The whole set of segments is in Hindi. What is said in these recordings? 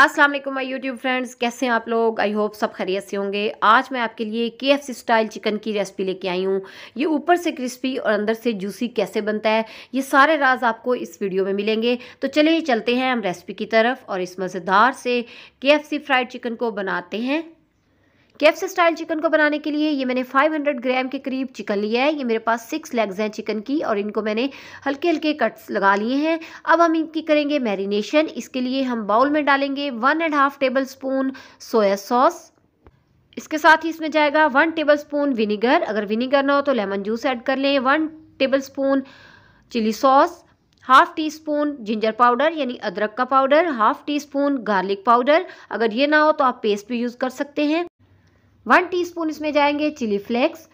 अस्सलाम वालेकुम माय यूट्यूब फ्रेंड्स कैसे हैं आप लोग आई होप सब खैरियत से होंगे आज मैं आपके लिए सी स्टाइल चिकन की रेसिपी लेके आई हूँ ये ऊपर से क्रिस्पी और अंदर से जूसी कैसे बनता है ये सारे राज आपको इस वीडियो में मिलेंगे तो चलिए चलते हैं हम रेसिपी की तरफ और इस मज़ेदार से सी फ्राइड चिकन को बनाते हैं केफ्स स्टाइल चिकन को बनाने के लिए ये मैंने 500 ग्राम के करीब चिकन लिया है ये मेरे पास सिक्स लेग्स हैं चिकन की और इनको मैंने हल्के हल्के कट्स लगा लिए हैं अब हम इनकी करेंगे मैरिनेशन इसके लिए हम बाउल में डालेंगे one and half tablespoon soya sauce इसके साथ ही इसमें जाएगा वन टेबल स्पून विनीगर अगर विनीगर ना हो तो लेमन जूस ऐड कर लें one tablespoon chilli sauce half teaspoon ginger powder यानी अदरक का powder half teaspoon garlic powder अगर ये ना हो तो आप पेस्ट भी यूज़ कर सकते हैं वन टीस्पून इसमें जाएंगे chilli flakes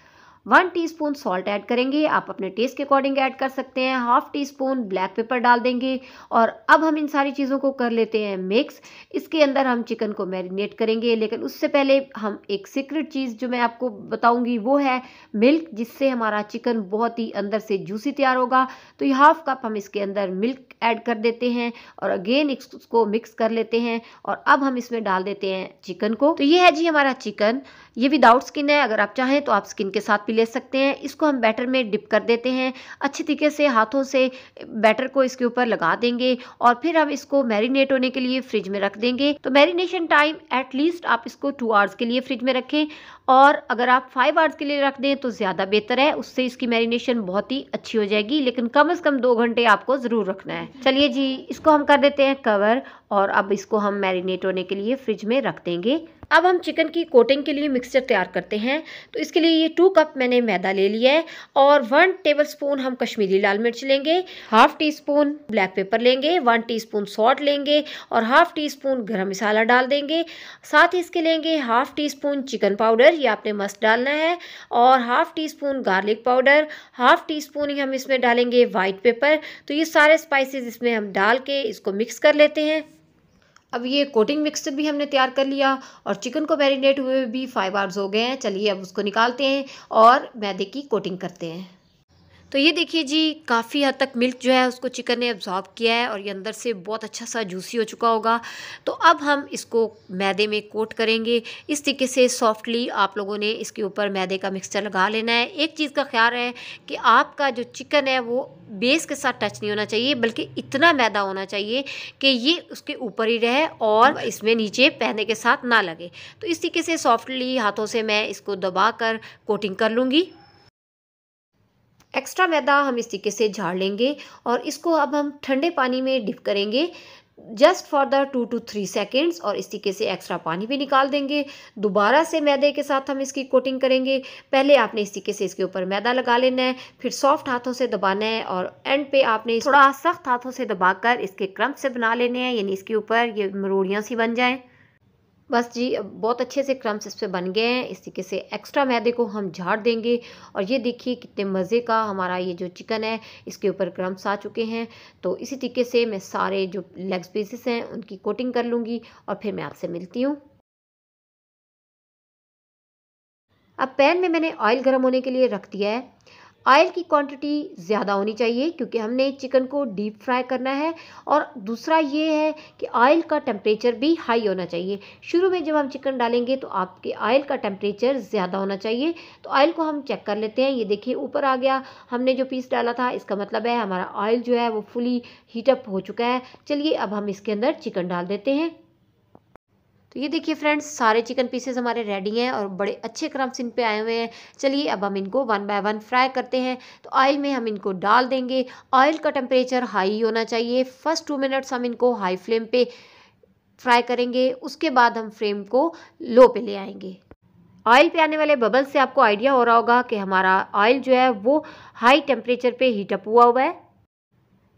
one teaspoon salt add करेंगे आप अपने टेस्ट के अकॉर्डिंग ऐड कर सकते हैं half teaspoon black pepper डाल देंगे और अब हम इन सारी चीज़ों को कर लेते हैं मिक्स इसके अंदर हम चिकन को मैरिनेट करेंगे लेकिन उससे पहले हम एक सीक्रेट चीज़ जो मैं आपको बताऊंगी वो है मिल्क जिससे हमारा चिकन बहुत ही अंदर से जूसी तैयार होगा तो ये हाफ कप हम इसके अंदर मिल्क ऐड कर देते हैं और अगेन इसको मिक्स कर लेते हैं और अब हम इसमें डाल देते हैं चिकन को तो ये है जी हमारा चिकन ये विदाउट स्किन है अगर आप चाहें तो आप स्किन के साथ पी ले सकते हैं इसको हम बैटर में डिप कर देते हैं अच्छी तरीके से हाथों से बैटर को इसके ऊपर लगा देंगे और फिर हम इसको मैरिनेट होने के लिए फ्रिज में रख देंगे तो मैरिनेशन टाइम एटलीस्ट आप इसको टू आवर्स के लिए फ्रिज में रखें और अगर आप फाइव आवर्स के लिए रख दें तो ज़्यादा बेहतर है उससे इसकी मैरिनेशन बहुत ही अच्छी हो जाएगी लेकिन कम अज़ कम दो घंटे आपको ज़रूर रखना है चलिए जी इसको हम कर देते हैं कवर और अब इसको हम मैरिनेट होने के लिए फ्रिज में रख देंगे अब हम चिकन की कोटिंग के लिए मिक्सचर तैयार करते हैं तो इसके लिए ये टू कप मैंने मैदा ले लिया है और वन टेबल स्पून हम कश्मीरी लाल मिर्च लेंगे half teaspoon black pepper लेंगे वन टी स्पून सॉल्ट लेंगे और हाफ टी स्पून गर्म मसाला डाल देंगे साथ ही इसके लेंगे half teaspoon chicken powder ये आपने मस्त डालना है और half teaspoon garlic powder half teaspoon ही हम इसमें डालेंगे वाइट पेपर तो ये सारे स्पाइसिस इसमें हम डाल के इसको मिक्स कर लेते हैं अब ये कोटिंग मिक्सचर भी हमने तैयार कर लिया और चिकन को मैरिनेट हुए भी फाइव आवर्स हो गए हैं चलिए अब उसको निकालते हैं और मैदे की कोटिंग करते हैं तो ये देखिए जी काफ़ी हद तक मिल्क जो है उसको चिकन ने अब्ज़ॉर्ब किया है और ये अंदर से बहुत अच्छा सा जूसी हो चुका होगा तो अब हम इसको मैदे में कोट करेंगे इस तरीके से सॉफ्टली आप लोगों ने इसके ऊपर मैदे का मिक्सचर लगा लेना है एक चीज़ का ख्याल है कि आपका जो चिकन है वो बेस के साथ टच नहीं होना चाहिए बल्कि इतना मैदा होना चाहिए कि ये उसके ऊपर ही रहे और इसमें नीचे पहने के साथ ना लगे तो इस तरीके से सॉफ्टली हाथों से मैं इसको दबा कर कोटिंग कर लूँगी एक्स्ट्रा मैदा हम इस तरीके से झाड़ लेंगे और इसको अब हम ठंडे पानी में डिप करेंगे just for the two two three seconds और इस तरीके से एक्स्ट्रा पानी भी निकाल देंगे दोबारा से मैदे के साथ हम इसकी कोटिंग करेंगे पहले आपने इस तरीके से इसके ऊपर मैदा लगा लेना है फिर सॉफ्ट हाथों से दबाना है और एंड पे आपने थोड़ा सख्त हाथों से दबाकर इसके क्रम्प से बना लेने हैं यानी इसके ऊपर ये मरोड़ियाँ सी बन जाएँ बस जी बहुत अच्छे से क्रम्स इस पर बन गए हैं इस तरीके से एक्स्ट्रा मैदे को हम झाड़ देंगे और ये देखिए कितने मज़े का हमारा ये जो चिकन है इसके ऊपर क्रम्स आ चुके हैं तो इसी तरीके से मैं सारे जो लेग्स पीसेस हैं उनकी कोटिंग कर लूँगी और फिर मैं आपसे मिलती हूँ अब पैन में मैंने ऑयल गर्म होने के लिए रख दिया है ऑयल की क्वांटिटी ज़्यादा होनी चाहिए क्योंकि हमने चिकन को डीप फ्राई करना है और दूसरा ये है कि ऑयल का टेम्परेचर भी हाई होना चाहिए शुरू में जब हम चिकन डालेंगे तो आपके ऑयल का टेम्परेचर ज़्यादा होना चाहिए तो ऑयल को हम चेक कर लेते हैं ये देखिए ऊपर आ गया हमने जो पीस डाला था इसका मतलब है हमारा ऑयल जो है वो फुली हीटअप हो चुका है चलिए अब हम इसके अंदर चिकन डाल देते हैं तो ये देखिए फ्रेंड्स सारे चिकन पीसेस हमारे रेडी हैं और बड़े अच्छे क्रम्स इन पे आए हुए हैं चलिए अब हम इनको वन बाय वन फ्राई करते हैं तो ऑयल में हम इनको डाल देंगे ऑयल का टेम्परेचर हाई होना चाहिए फर्स्ट टू मिनट्स हम इनको हाई फ्लेम पे फ्राई करेंगे उसके बाद हम फ्लेम को लो पे ले आएंगे ऑयल पे आने वाले बबल से आपको आइडिया हो रहा होगा कि हमारा ऑयल जो है वो हाई टेम्परेचर पर हीटअप हुआ हुआ है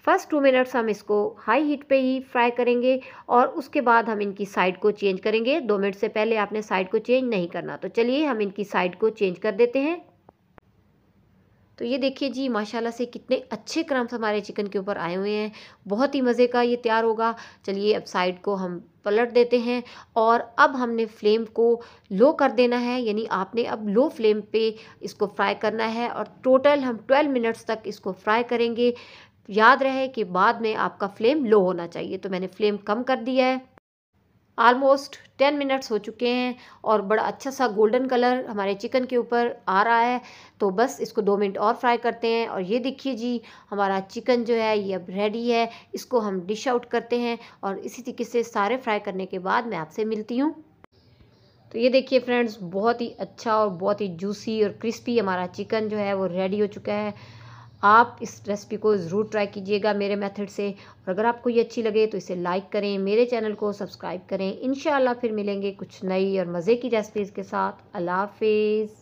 फर्स्ट टू मिनट्स हम इसको हाई हीट पे ही फ्राई करेंगे और उसके बाद हम इनकी साइड को चेंज करेंगे दो मिनट से पहले आपने साइड को चेंज नहीं करना तो चलिए हम इनकी साइड को चेंज कर देते हैं तो ये देखिए जी माशाल्लाह से कितने अच्छे क्रम्स हमारे चिकन के ऊपर आए हुए हैं बहुत ही मज़े का ये तैयार होगा चलिए अब साइड को हम पलट देते हैं और अब हमने फ्लेम को लो कर देना है यानी आपने अब लो फ्लेम पे इसको फ्राई करना है और टोटल हम 12 मिनट्स तक इसको फ्राई करेंगे याद रहे कि बाद में आपका फ्लेम लो होना चाहिए तो मैंने फ्लेम कम कर दिया है आलमोस्ट टेन मिनट्स हो चुके हैं और बड़ा अच्छा सा गोल्डन कलर हमारे चिकन के ऊपर आ रहा है तो बस इसको दो मिनट और फ्राई करते हैं और ये देखिए जी हमारा चिकन जो है ये अब रेडी है इसको हम डिश आउट करते हैं और इसी तरीके से सारे फ्राई करने के बाद मैं आपसे मिलती हूँ तो ये देखिए फ्रेंड्स बहुत ही अच्छा और बहुत ही जूसी और क्रिस्पी हमारा चिकन जो है वो रेडी हो चुका है आप इस रेसिपी को ज़रूर ट्राई कीजिएगा मेरे मेथड से और अगर आपको ये अच्छी लगे तो इसे लाइक करें मेरे चैनल को सब्सक्राइब करें इन फिर मिलेंगे कुछ नई और मज़े की रेसिपीज़ के साथ अल्लाह हाफिज़